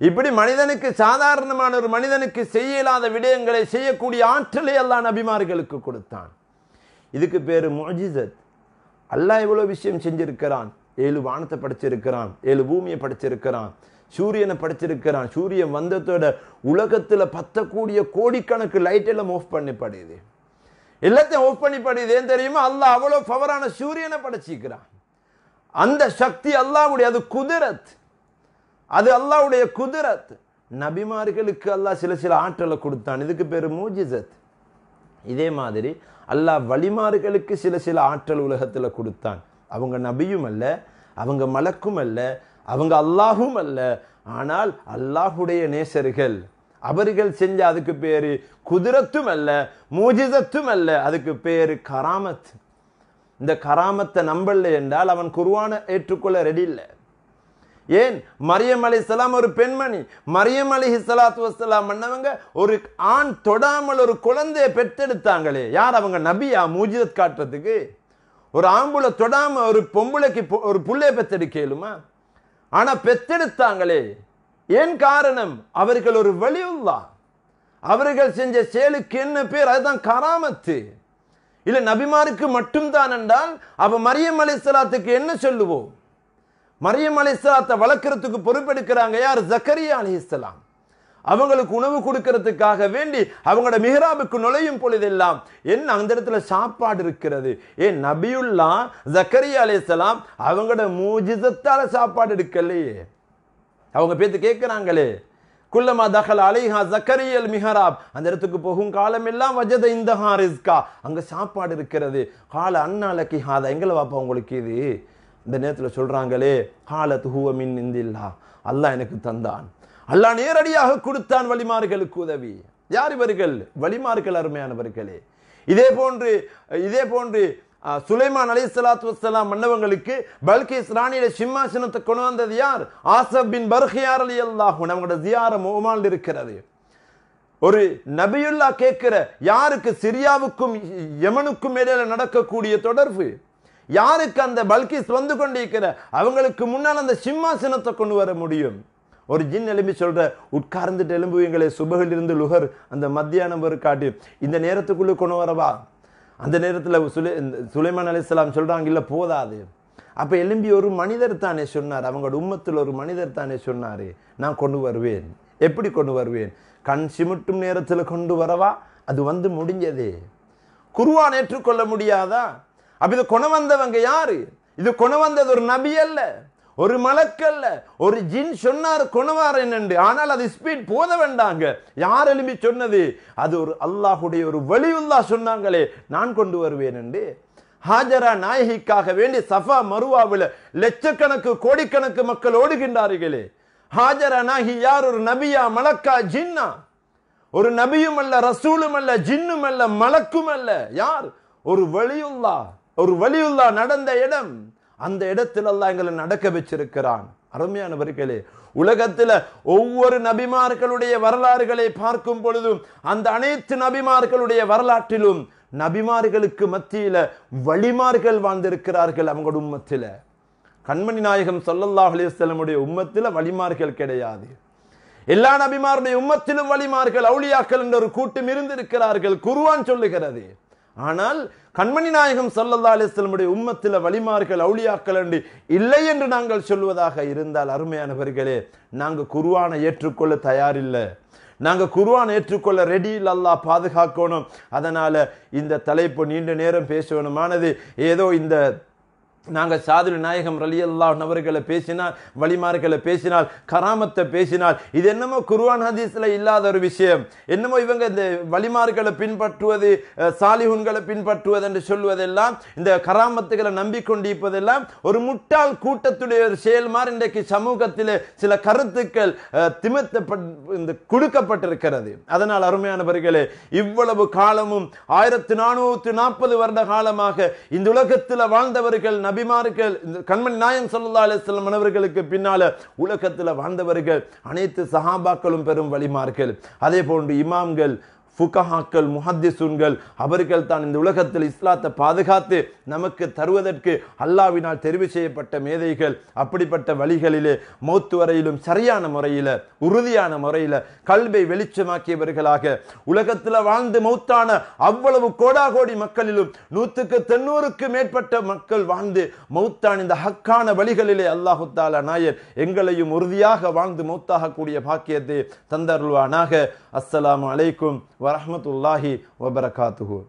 இப்படி மனிதனுக்கு சாதாரணமான ஒரு மனிதனுக்கு செய்ய இல்லாத விடயங்களை செய்யக்கூடிய ஆற்றலை எல்லாம் நபிமார்களுக்கு கொடுத்தான் இதுக்கு பேர் மொஜிசத் அல்லாஹ் இவ்வளோ விஷயம் செஞ்சிருக்கிறான் ஏழு வானத்தை படிச்சிருக்கிறான் ஏழு பூமியை படிச்சிருக்கிறான் சூரியனை படிச்சிருக்கிறான் சூரியன் வந்ததோட உலகத்தில் பத்தக்கூடிய கோடிக்கணக்கு லைட் எல்லாம் ஆஃப் பண்ணி படையுது எல்லாத்தையும் ஆஃப் பண்ணி படையுது ஏன் தெரியுமா அல்லாஹ் அவ்வளோ பவரான சூரியனை படைச்சிக்கிறான் அந்த சக்தி அல்லாவுடைய அது குதிரத் அது அல்லாவுடைய குதிரத் நபிமார்களுக்கு அல்லாஹ் சில சில ஆற்றலை கொடுத்தான் இதுக்கு பேர் மூஜிசத் இதே மாதிரி அல்லாஹ் வழிமாறுகளுக்கு சில சில ஆற்றல் உலகத்தில் கொடுத்தான் அவங்க நபியும் அல்ல அவங்க மலக்கும் அல்ல அவங்க அல்லாஹும் அல்ல ஆனால் அல்லாஹுடைய நேசர்கள் அவர்கள் செஞ்ச அதுக்கு பேர் குதிரத்தும் அல்ல மூஜிதத்தும் அல்ல அதுக்கு பேர் கராமத் இந்த கராமத்தை நம்பல என்றால் அவன் குருவான ஏற்றுக்கொள்ள ரெடி இல்லை ஏன் மரியம் அலி இஸ்லாம் ஒரு பெண்மணி மரியம் அலி இஸ்லாத்து வசலாம் பண்ணவங்க ஒரு ஆண் தொடாமல் ஒரு குழந்தையை பெற்றெடுத்தாங்களே யார் அவங்க நபியா மூஜிதத் காட்டுறதுக்கு ஒரு ஆம்புளை தொடாம ஒரு பொம்புளைக்கு ஒரு புள்ளைய பெற்றெடுக்கலுமா ஆனா பெற்றெடுத்தாங்களே ஏன் காரணம் அவர்கள் ஒரு வழி உள்ளா அவர்கள் செஞ்ச செயலுக்கு என்ன பேர் அதுதான் கராமத்து இல்லை நபிமாருக்கு மட்டும்தான் என்றால் அப்போ மரியம் அலிசலாத்துக்கு என்ன சொல்லுவோம் மரியம் அலிசலாத்த வளர்க்குறதுக்கு பொறுப்பெடுக்கிறாங்க யார் ஜக்கரியா அலிஸ்லாம் அவங்களுக்கு உணவு கொடுக்கறதுக்காக வேண்டி அவங்களோட மிஹராபுக்கு நுழையும் பொழுதெல்லாம் என்ன அந்த இடத்துல சாப்பாடு இருக்கிறது ஏன் நபியுல்லா ஜக்கரியா அலிஸ்லாம் அவங்களோட மூஜிதத்தால் சாப்பாடு எடுக்கலையே அவங்க பேத்து கேட்குறாங்களே குல்லமா தகல் அலைஹா ஜக்கரியல் மிஹராப் அந்த இடத்துக்கு போகும் காலம் எல்லாம் வஜத இந்த ஹாரிஸ்கா அங்கே சாப்பாடு இருக்கிறது கால அண்ணாலக்கி ஹாதா எங்களை வாப்பா உங்களுக்கு இது இந்த நேரத்தில் சொல்கிறாங்களே ஹாலத் ஹூவ மின் இந்தில்லா அல்லாஹ் எனக்கு தந்தான் அல்லாஹ் நேரடியாக கொடுத்தான் வழிமார்களுக்கு உதவி யார் இவர்கள் வழிமார்கள் அருமையானவர்களே இதே போன்று இதே போன்று சுலைமான் அலி சலாத் வசலாம் மன்னவங்களுக்கு பல்கிஸ் ராணியில சிம்மாசனத்தை கொண்டு வந்தது யார் ஆசப் பின் பர்ஹியார் அலி அல்லாஹு நம்மளோட ஜியார ஓமால் இருக்கிறது ஒரு நபியுல்லா கேட்கிற யாருக்கு சிரியாவுக்கும் யமனுக்கும் இடையில நடக்கக்கூடிய தொடர்பு யாருக்கு அந்த பல்கிஸ் வந்து கொண்டிருக்கிற அவங்களுக்கு முன்னால் அந்த சிம்மாசனத்தை கொண்டு வர முடியும் ஒரு ஜின் எலும்பி சொல்ற உட்கார்ந்துட்டு எலும்புவீங்களே சுபகிலிருந்து லுகர் அந்த மத்தியானம் ஒரு காட்டி இந்த நேரத்துக்குள்ளே கொண்டு வரவா அந்த நேரத்தில் சுலை சுலைமான் இஸ்லாம் சொல்கிறாங்க இல்லை போதாது அப்போ எலும்பி ஒரு மனிதர் தானே சொன்னார் அவங்களோட உம்மத்தில் ஒரு மனிதர் தானே சொன்னார் நான் கொண்டு வருவேன் எப்படி கொண்டு வருவேன் கண் சிமிட்டும் நேரத்தில் கொண்டு வரவா அது வந்து முடிஞ்சது குருவான் ஏற்றுக்கொள்ள முடியாதா அப்போ இதை கொண வந்தவங்க யாரு இது கொண வந்தது ஒரு நபி அல்ல ஒரு மலக்கல்ல ஒரு ஜின் சொன்னார் கொணவார் என்னண்டு ஆனால் அது ஸ்பீட் போத வேண்டாங்க யார் எழுப்பி சொன்னது அது ஒரு அல்லாஹுடைய ஒரு வலியுல்லா சொன்னாங்களே நான் கொண்டு வருவேன் என்று ஹாஜரா நாயகிக்காக வேண்டி சஃபா மருவாவில் லட்சக்கணக்கு கோடிக்கணக்கு மக்கள் ஓடுகின்றார்களே ஹாஜரா நாயகி யார் ஒரு நபியா மலக்கா ஜின்னா ஒரு நபியும் அல்ல ரசூலும் அல்ல ஜின்னும் அல்ல மலக்கும் அல்ல யார் ஒரு வலியுல்லா ஒரு வலியுல்லா நடந்த இடம் அந்த இடத்துல எல்லாம் எங்களை நடக்க வச்சிருக்கிறான் அருமையான அருமையானவர்களே உலகத்தில் ஒவ்வொரு நபிமார்களுடைய வரலாறுகளை பார்க்கும் பொழுதும் அந்த அனைத்து நபிமார்களுடைய வரலாற்றிலும் நபிமார்களுக்கு மத்தியில வழிமார்கள் வாழ்ந்திருக்கிறார்கள் அவங்களோட உம்மத்தில கண்மணி நாயகம் சொல்லல்லாஹ் அலிஸ்லமுடைய உம்மத்தில் வழிமார்கள் கிடையாது எல்லா நபிமாருடைய உம்மத்திலும் வழிமார்கள் அவுளியாக்கள் என்ற ஒரு கூட்டம் இருந்திருக்கிறார்கள் குருவான் சொல்லுகிறது ஆனால் கண்மணி நாயகம் சொல்லதாலே அலிஸ்லமுடைய உம்மத்தில் வழிமார்கள் அவுளியாக்கள் என்று இல்லை என்று நாங்கள் சொல்வதாக இருந்தால் அருமையானவர்களே நாங்கள் குருவானை ஏற்றுக்கொள்ள தயாரில்லை நாங்கள் குருவான் ஏற்றுக்கொள்ள ரெடி அல்லா பாதுகாக்கணும் அதனால் இந்த தலைப்பு நீண்ட நேரம் பேசணுமானது ஏதோ இந்த நாங்கள் சாதுரி நாயகம் ரலி நபர்களை பேசினால் வழிமார்களை பேசினால் கராமத்தை பேசினால் இது என்னமோ குர்வான் ஹதீஸில் இல்லாத ஒரு விஷயம் என்னமோ இவங்க இந்த வழிமார்களை பின்பற்றுவது சாலிஹுன்களை பின்பற்றுவது என்று சொல்வதெல்லாம் இந்த கராமத்துகளை நம்பிக்கொண்டிருப்பதெல்லாம் ஒரு முட்டாள் கூட்டத்துடைய ஒரு செயல் மாதிரி இன்றைக்கு சமூகத்தில் சில கருத்துக்கள் இந்த கொடுக்கப்பட்டிருக்கிறது அதனால் அருமையானவர்களே இவ்வளவு காலமும் ஆயிரத்தி நானூற்று நாற்பது வருட காலமாக இந்த உலகத்தில் வாழ்ந்தவர்கள் நபி நபிமார்கள் கண்மணி நாயம் சொல்லா சில மனவர்களுக்கு பின்னால உலகத்தில் வாழ்ந்தவர்கள் அனைத்து சகாபாக்களும் பெரும் வழிமார்கள் அதே போன்று இமாம்கள் ஃபுகஹாக்கள் முஹத்திசுன்கள் அவர்கள் தான் இந்த உலகத்தில் இஸ்லாத்தை பாதுகாத்து நமக்கு தருவதற்கு அல்லாவினால் தெரிவு செய்யப்பட்ட மேதைகள் அப்படிப்பட்ட வழிகளிலே மௌத்து வரையிலும் சரியான முறையில் உறுதியான முறையில் கல்வை வெளிச்சமாக்கியவர்களாக உலகத்தில் வாழ்ந்து மௌத்தான அவ்வளவு கோடா கோடி மக்களிலும் நூற்றுக்கு தொண்ணூறுக்கு மேற்பட்ட மக்கள் வாழ்ந்து மௌத்தான் இந்த ஹக்கான வழிகளிலே அல்லாஹு தாலா நாயர் எங்களையும் உறுதியாக வாழ்ந்து மௌத்தாகக்கூடிய பாக்கியத்தை தந்தருள்வானாக அஸ்லாம் அலைக்கும் வ வரமத்துல்லாஹி வபரகாத்துஹூ